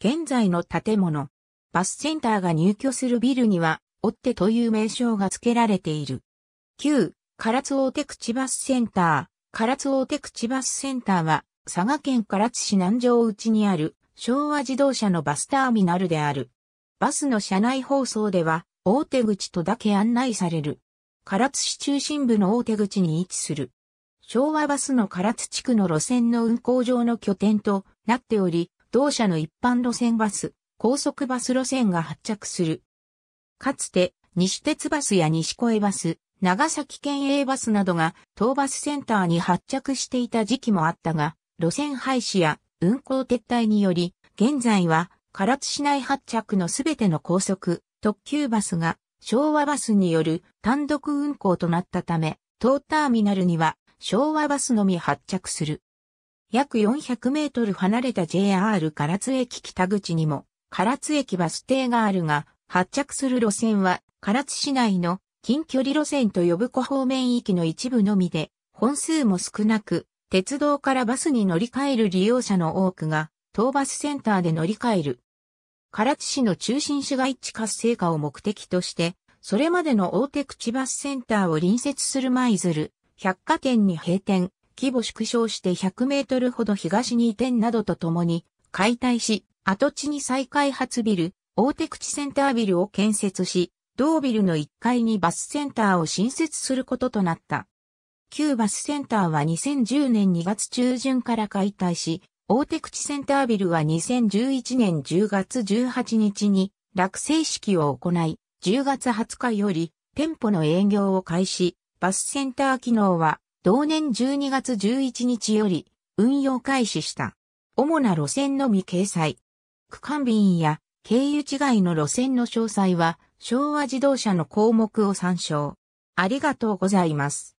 現在の建物。バスセンターが入居するビルには、追ってという名称が付けられている。旧、唐津大手口バスセンター。唐津大手口バスセンターは、佐賀県唐津市南城内にある、昭和自動車のバスターミナルである。バスの車内放送では、大手口とだけ案内される。唐津市中心部の大手口に位置する。昭和バスの唐津地区の路線の運行上の拠点となっており、同社の一般路線バス、高速バス路線が発着する。かつて、西鉄バスや西越バス、長崎県営バスなどが東バスセンターに発着していた時期もあったが、路線廃止や運行撤退により、現在は唐津市内発着のすべての高速、特急バスが昭和バスによる単独運行となったため、当ターミナルには昭和バスのみ発着する。約400メートル離れた JR 唐津駅北口にも、唐津駅バス停があるが、発着する路線は、唐津市内の近距離路線と呼ぶ湖方面域の一部のみで、本数も少なく、鉄道からバスに乗り換える利用者の多くが、東バスセンターで乗り換える。唐津市の中心市街地活性化を目的として、それまでの大手口バスセンターを隣接する舞鶴、百貨店に閉店、規模縮小して100メートルほど東に移転などとともに、解体し、跡地に再開発ビル、大手口センタービルを建設し、同ビルの1階にバスセンターを新設することとなった。旧バスセンターは2010年2月中旬から解体し、大手口センタービルは2011年10月18日に落成式を行い、10月20日より店舗の営業を開始、バスセンター機能は同年12月11日より運用開始した。主な路線のみ掲載。区間便や経由違いの路線の詳細は昭和自動車の項目を参照。ありがとうございます。